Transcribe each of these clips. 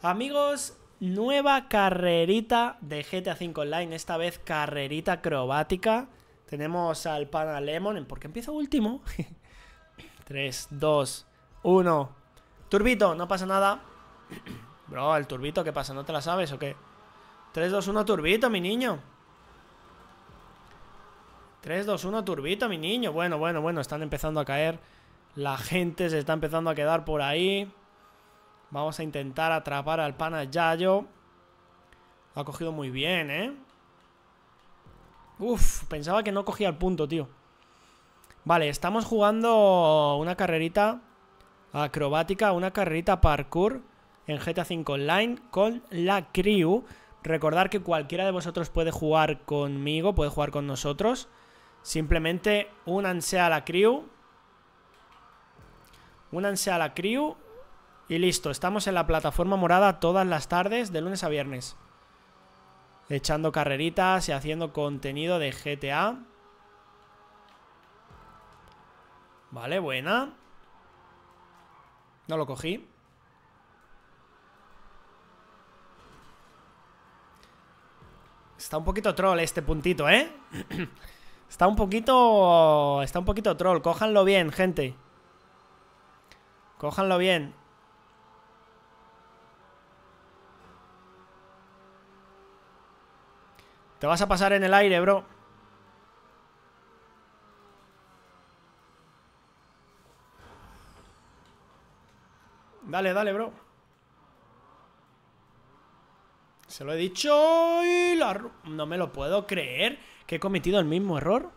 Amigos, nueva carrerita de GTA 5 Online, esta vez carrerita acrobática. Tenemos al pana Lemon, porque empieza último. 3, 2, 1. Turbito, no pasa nada. Bro, el turbito, ¿qué pasa? ¿No te la sabes o qué? 3, 2, 1, turbito, mi niño. 3, 2, 1, turbito, mi niño. Bueno, bueno, bueno, están empezando a caer. La gente se está empezando a quedar por ahí. Vamos a intentar atrapar al pana Yayo. ha cogido muy bien, ¿eh? Uf, pensaba que no cogía el punto, tío. Vale, estamos jugando una carrerita acrobática, una carrerita parkour en GTA V Online con la crew. Recordar que cualquiera de vosotros puede jugar conmigo, puede jugar con nosotros. Simplemente únanse a la crew. Únanse a la crew y listo, estamos en la plataforma morada todas las tardes, de lunes a viernes. Echando carreritas y haciendo contenido de GTA. Vale, buena. No lo cogí. Está un poquito troll este puntito, ¿eh? está un poquito... Está un poquito troll. Cójanlo bien, gente. Cójanlo bien. Te vas a pasar en el aire, bro. Dale, dale, bro. Se lo he dicho y la... No me lo puedo creer que he cometido el mismo error.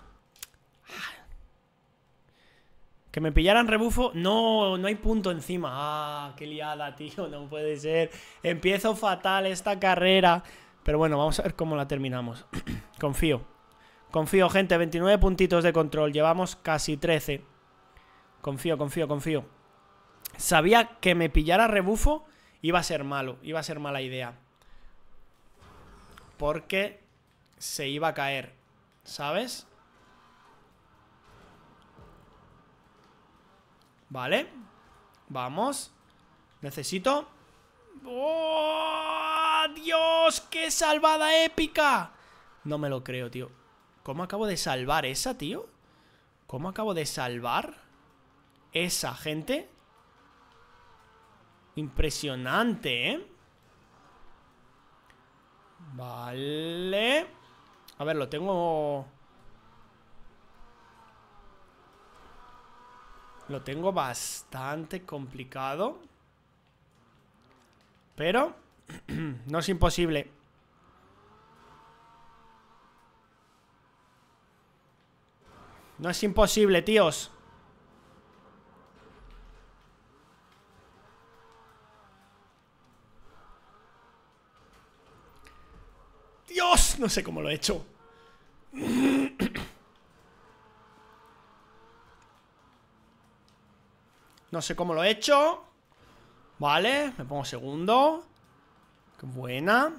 Que me pillaran rebufo. No, no hay punto encima. Ah, qué liada, tío. No puede ser. Empiezo fatal esta carrera. Pero bueno, vamos a ver cómo la terminamos. Confío. Confío, gente. 29 puntitos de control. Llevamos casi 13. Confío, confío, confío. Sabía que me pillara rebufo iba a ser malo. Iba a ser mala idea. Porque se iba a caer. ¿Sabes? Vale. Vamos. Necesito... ¡Oh! Dios! ¡Qué salvada épica! No me lo creo, tío. ¿Cómo acabo de salvar esa, tío? ¿Cómo acabo de salvar esa, gente? Impresionante, ¿eh? Vale. A ver, lo tengo... Lo tengo bastante complicado. Pero... no es imposible. No es imposible, tíos. Dios, no sé cómo lo he hecho. No sé cómo lo he hecho. Vale, me pongo segundo. Buena.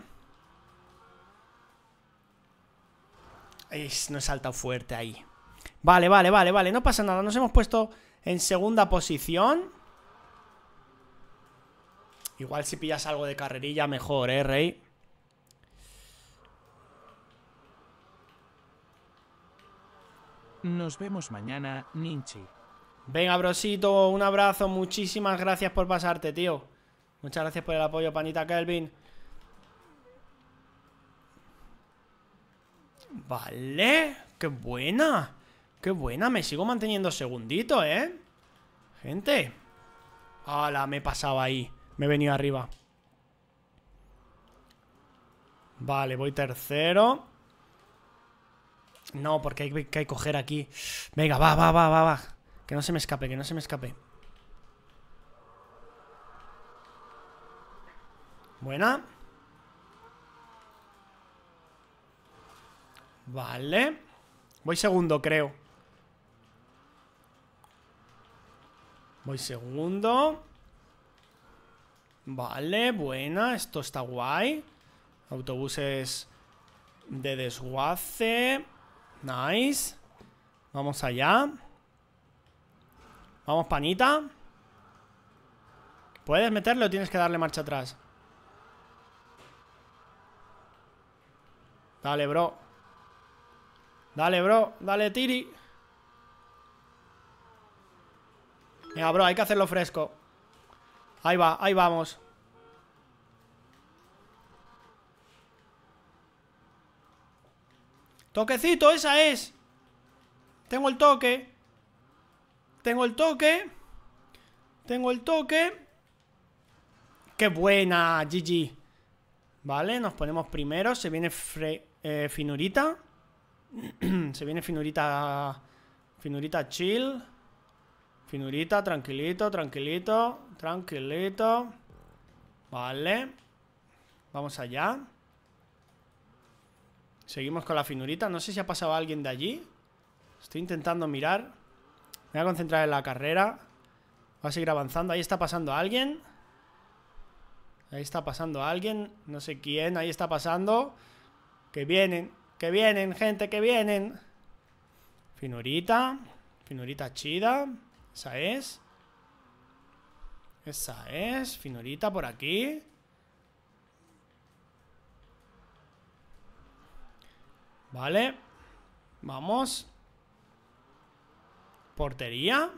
no he saltado fuerte ahí. Vale, vale, vale, vale. No pasa nada. Nos hemos puesto en segunda posición. Igual si pillas algo de carrerilla, mejor, ¿eh, Rey? Nos vemos mañana, Ninchi. Venga, brosito, un abrazo. Muchísimas gracias por pasarte, tío. Muchas gracias por el apoyo, panita Kelvin. Vale, qué buena Qué buena, me sigo manteniendo segundito, ¿eh? Gente Hala, me he pasado ahí Me he venido arriba Vale, voy tercero No, porque hay que coger aquí Venga, va, va, va, va, va Que no se me escape, que no se me escape Buena Vale. Voy segundo, creo. Voy segundo. Vale, buena. Esto está guay. Autobuses de desguace. Nice. Vamos allá. Vamos, panita. ¿Puedes meterle o tienes que darle marcha atrás? Dale, bro. Dale, bro, dale, Tiri Venga, bro, hay que hacerlo fresco Ahí va, ahí vamos Toquecito, esa es Tengo el toque Tengo el toque Tengo el toque ¡Qué buena! gigi, Vale, nos ponemos primero Se viene eh, Finurita se viene finurita. Finurita chill. Finurita, tranquilito, tranquilito, tranquilito. Vale. Vamos allá. Seguimos con la finurita. No sé si ha pasado alguien de allí. Estoy intentando mirar. Me voy a concentrar en la carrera. Va a seguir avanzando. Ahí está pasando alguien. Ahí está pasando alguien. No sé quién. Ahí está pasando. Que vienen. Que vienen, gente, que vienen. Finorita Finorita chida. Esa es. Esa es. finorita por aquí. Vale. Vamos. Portería.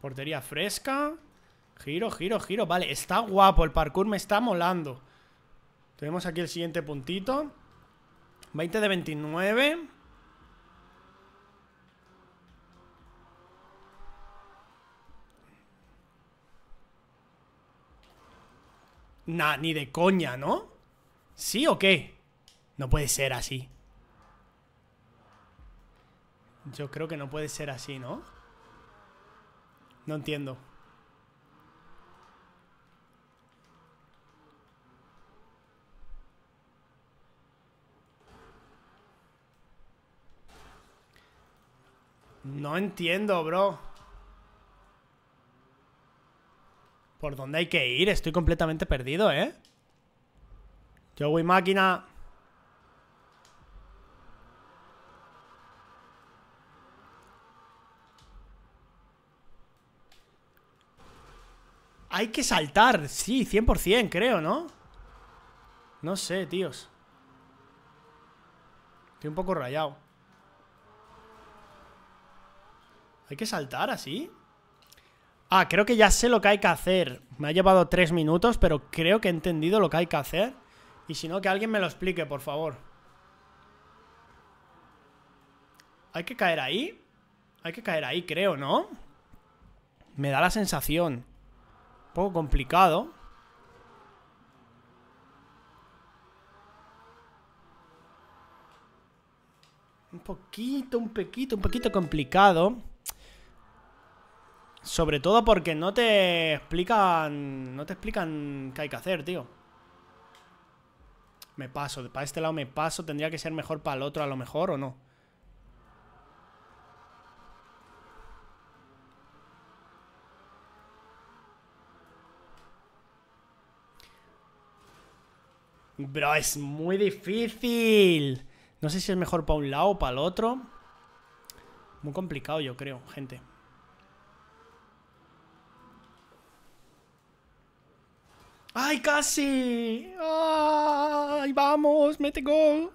Portería fresca. Giro, giro, giro. Vale, está guapo. El parkour me está molando. Tenemos aquí el siguiente puntito. 20 de 29. Nah, ni de coña, ¿no? ¿Sí o qué? No puede ser así. Yo creo que no puede ser así, ¿no? No entiendo. No entiendo, bro. ¿Por dónde hay que ir? Estoy completamente perdido, ¿eh? Yo voy máquina... Hay que saltar, sí, 100% creo, ¿no? No sé, tíos Estoy un poco rayado ¿Hay que saltar así? Ah, creo que ya sé lo que hay que hacer. Me ha llevado tres minutos, pero creo que he entendido lo que hay que hacer. Y si no, que alguien me lo explique, por favor. Hay que caer ahí. Hay que caer ahí, creo, ¿no? Me da la sensación. Un poco complicado. Un poquito, un poquito, un poquito complicado. Sobre todo porque no te explican. No te explican qué hay que hacer, tío. Me paso. Para este lado me paso. Tendría que ser mejor para el otro, a lo mejor, o no. Bro, es muy difícil. No sé si es mejor para un lado o para el otro. Muy complicado, yo creo, gente. ¡Ay, casi! ¡Ay, vamos! ¡Mete gol!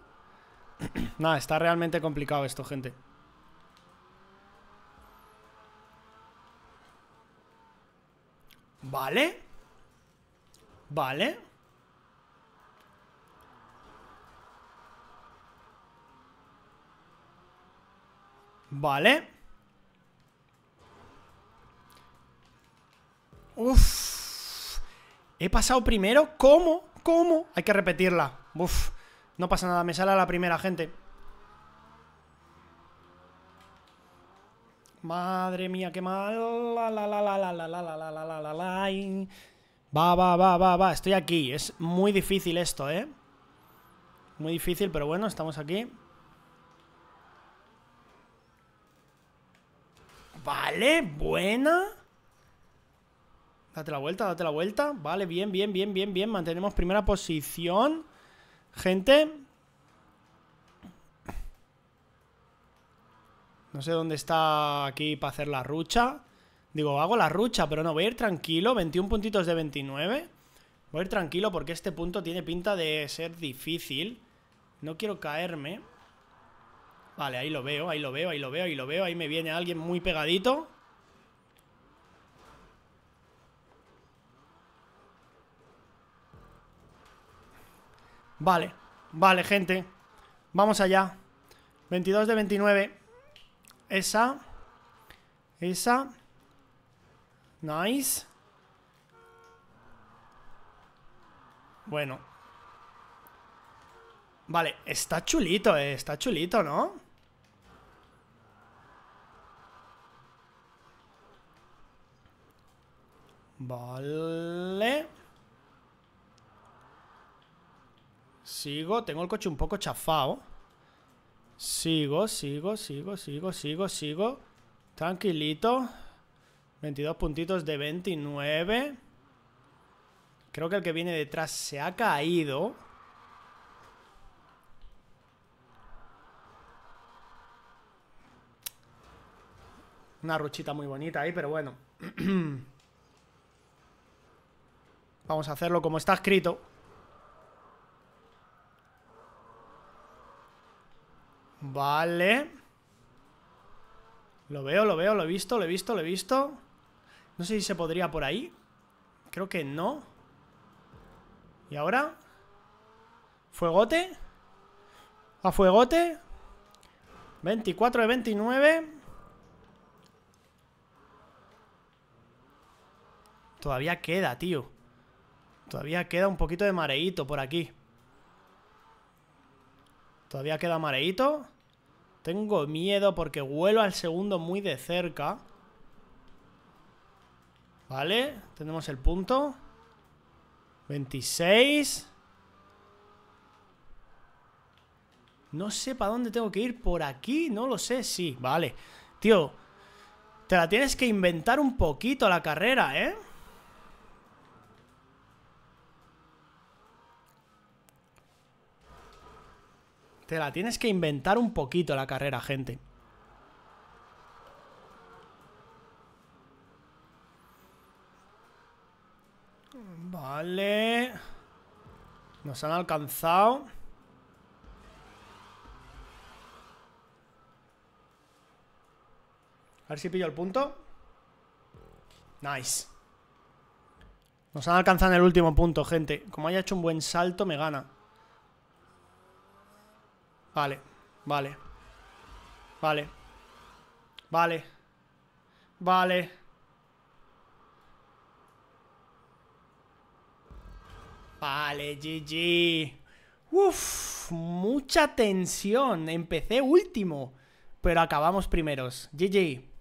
Nada, está realmente complicado esto, gente. Vale. Vale. Vale. Uf. He pasado primero. ¿Cómo? ¿Cómo? Hay que repetirla. Uf, no pasa nada. Me sale a la primera, gente. Madre mía, qué mal. la, la, la, la, la, la, la, la, la, la, la, Va, va, va, va, va. Estoy aquí. Es muy difícil esto, ¿eh? Muy difícil, pero bueno, estamos aquí. Vale, buena. Date la vuelta, date la vuelta. Vale, bien, bien, bien, bien, bien. Mantenemos primera posición. Gente. No sé dónde está aquí para hacer la rucha. Digo, hago la rucha, pero no, voy a ir tranquilo. 21 puntitos de 29. Voy a ir tranquilo porque este punto tiene pinta de ser difícil. No quiero caerme. Vale, ahí lo veo, ahí lo veo, ahí lo veo, ahí lo veo. Ahí me viene alguien muy pegadito. Vale, vale, gente Vamos allá 22 de 29 Esa Esa Nice Bueno Vale, está chulito, eh. Está chulito, ¿no? Vale Sigo, tengo el coche un poco chafado. Sigo, sigo, sigo, sigo, sigo, sigo. Tranquilito. 22 puntitos de 29. Creo que el que viene detrás se ha caído. Una ruchita muy bonita ahí, pero bueno. Vamos a hacerlo como está escrito. Vale. Lo veo, lo veo, lo he visto, lo he visto, lo he visto. No sé si se podría por ahí. Creo que no. ¿Y ahora? ¿Fuegote? ¿A fuegote? 24 de 29. Todavía queda, tío. Todavía queda un poquito de mareíto por aquí. Todavía queda mareíto. Tengo miedo porque vuelo al segundo muy de cerca. Vale, tenemos el punto. 26. No sé para dónde tengo que ir. ¿Por aquí? No lo sé. Sí, vale. Tío, te la tienes que inventar un poquito la carrera, ¿eh? Te la tienes que inventar un poquito la carrera, gente. Vale. Nos han alcanzado. A ver si pillo el punto. Nice. Nos han alcanzado en el último punto, gente. Como haya hecho un buen salto, me gana. Vale, vale. Vale. Vale. Vale. Vale, GG. uff, mucha tensión. Empecé último, pero acabamos primeros. GG.